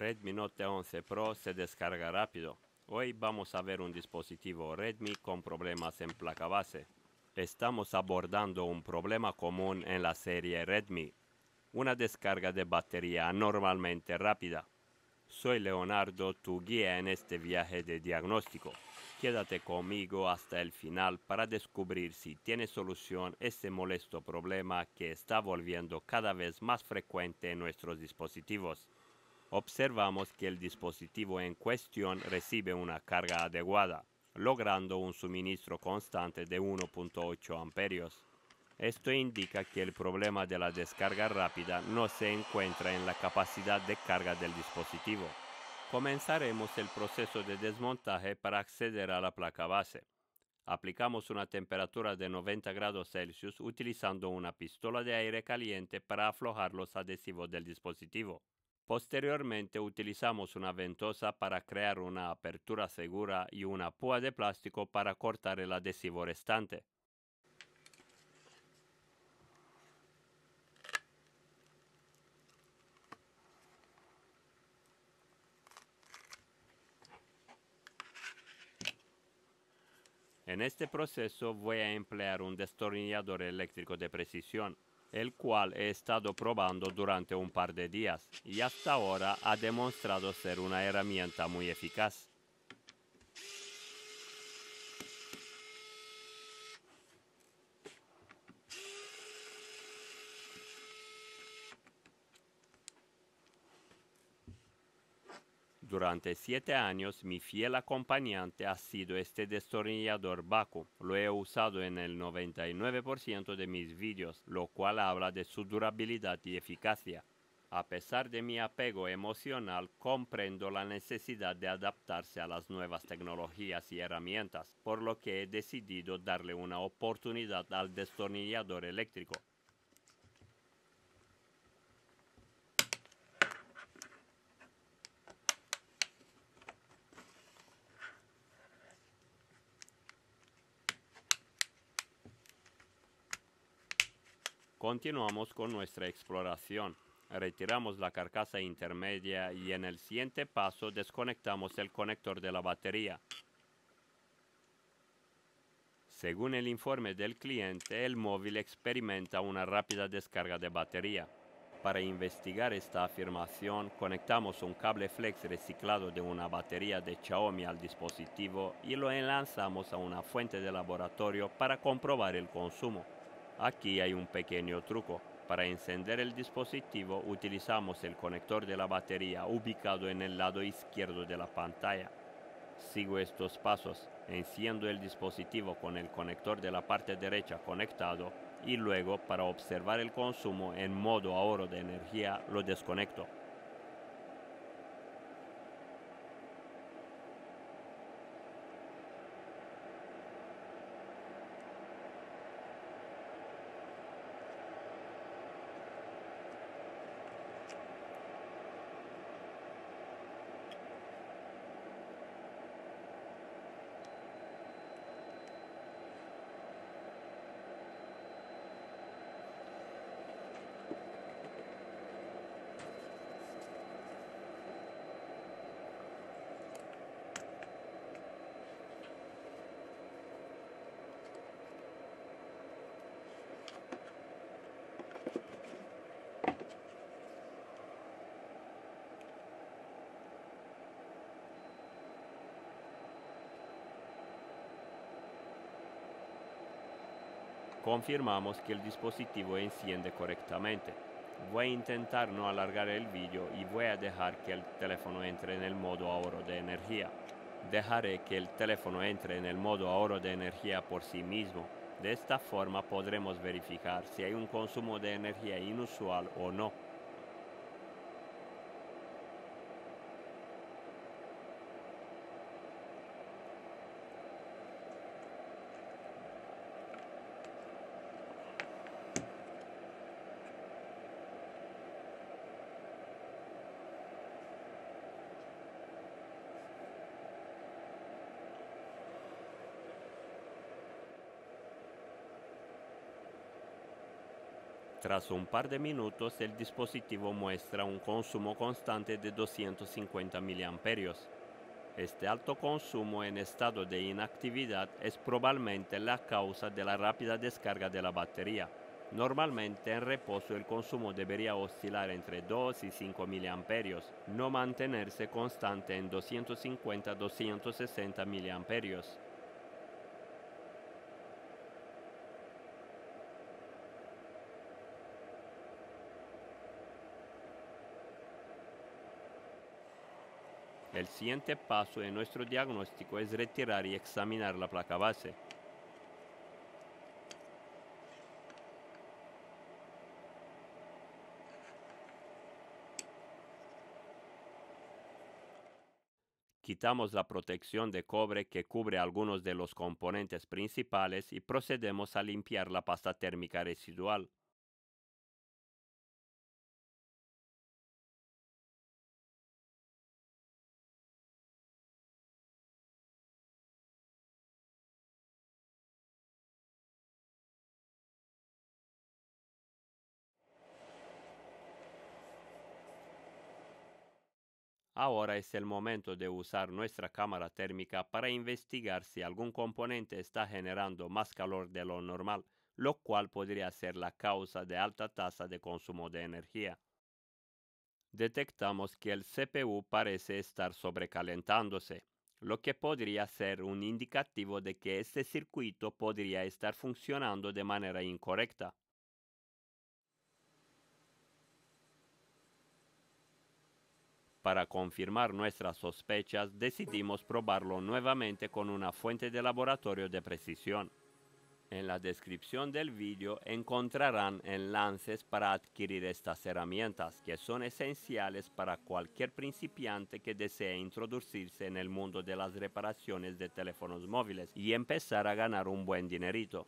Redmi Note 11 Pro se descarga rápido. Hoy vamos a ver un dispositivo Redmi con problemas en placa base. Estamos abordando un problema común en la serie Redmi, una descarga de batería anormalmente rápida. Soy Leonardo, tu guía en este viaje de diagnóstico. Quédate conmigo hasta el final para descubrir si tiene solución este molesto problema que está volviendo cada vez más frecuente en nuestros dispositivos observamos que el dispositivo en cuestión recibe una carga adecuada, logrando un suministro constante de 1.8 amperios. Esto indica que el problema de la descarga rápida no se encuentra en la capacidad de carga del dispositivo. Comenzaremos el proceso de desmontaje para acceder a la placa base. Aplicamos una temperatura de 90 grados Celsius utilizando una pistola de aire caliente para aflojar los adhesivos del dispositivo. Posteriormente utilizamos una ventosa para crear una apertura segura y una púa de plástico para cortar el adhesivo restante. En este proceso voy a emplear un destornillador eléctrico de precisión el cual he estado probando durante un par de días y hasta ahora ha demostrado ser una herramienta muy eficaz. Durante siete años mi fiel acompañante ha sido este destornillador baco. Lo he usado en el 99% de mis vídeos, lo cual habla de su durabilidad y eficacia. A pesar de mi apego emocional, comprendo la necesidad de adaptarse a las nuevas tecnologías y herramientas, por lo que he decidido darle una oportunidad al destornillador eléctrico. Continuamos con nuestra exploración. Retiramos la carcasa intermedia y en el siguiente paso desconectamos el conector de la batería. Según el informe del cliente, el móvil experimenta una rápida descarga de batería. Para investigar esta afirmación, conectamos un cable flex reciclado de una batería de Xiaomi al dispositivo y lo enlazamos a una fuente de laboratorio para comprobar el consumo. Aquí hay un pequeño truco. Para encender el dispositivo utilizamos el conector de la batería ubicado en el lado izquierdo de la pantalla. Sigo estos pasos, enciendo el dispositivo con el conector de la parte derecha conectado y luego para observar el consumo en modo ahorro de energía lo desconecto. confirmamos que el dispositivo enciende correctamente. Voy a intentar no alargar el vídeo y voy a dejar que el teléfono entre en el modo ahorro de energía. Dejaré que el teléfono entre en el modo ahorro de energía por sí mismo. De esta forma podremos verificar si hay un consumo de energía inusual o no. Tras un par de minutos, el dispositivo muestra un consumo constante de 250 mAh. Este alto consumo en estado de inactividad es probablemente la causa de la rápida descarga de la batería. Normalmente en reposo el consumo debería oscilar entre 2 y 5 miliamperios, no mantenerse constante en 250-260 miliamperios. El siguiente paso en nuestro diagnóstico es retirar y examinar la placa base. Quitamos la protección de cobre que cubre algunos de los componentes principales y procedemos a limpiar la pasta térmica residual. Ahora es el momento de usar nuestra cámara térmica para investigar si algún componente está generando más calor de lo normal, lo cual podría ser la causa de alta tasa de consumo de energía. Detectamos que el CPU parece estar sobrecalentándose, lo que podría ser un indicativo de que este circuito podría estar funcionando de manera incorrecta. Para confirmar nuestras sospechas, decidimos probarlo nuevamente con una fuente de laboratorio de precisión. En la descripción del vídeo encontrarán enlaces para adquirir estas herramientas, que son esenciales para cualquier principiante que desee introducirse en el mundo de las reparaciones de teléfonos móviles y empezar a ganar un buen dinerito.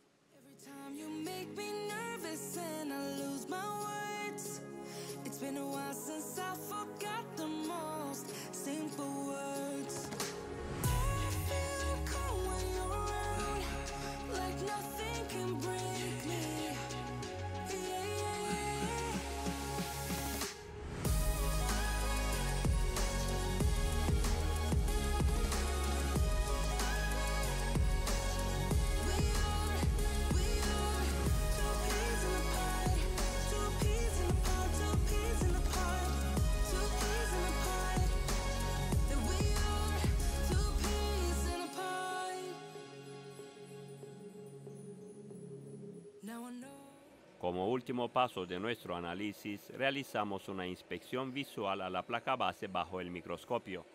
Como último paso de nuestro análisis, realizamos una inspección visual a la placa base bajo el microscopio.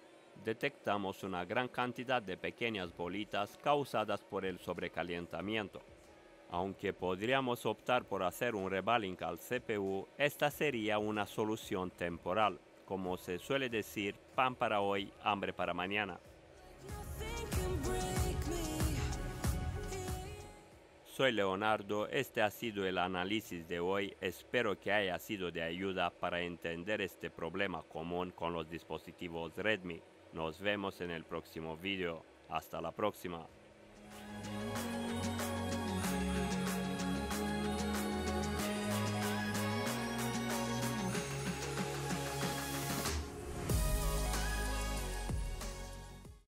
Detectamos una gran cantidad de pequeñas bolitas causadas por el sobrecalentamiento. Aunque podríamos optar por hacer un rebalink al CPU, esta sería una solución temporal, como se suele decir, pan para hoy, hambre para mañana. Soy Leonardo, este ha sido el análisis de hoy, espero que haya sido de ayuda para entender este problema común con los dispositivos Redmi. Nos vemos en el próximo video, hasta la próxima.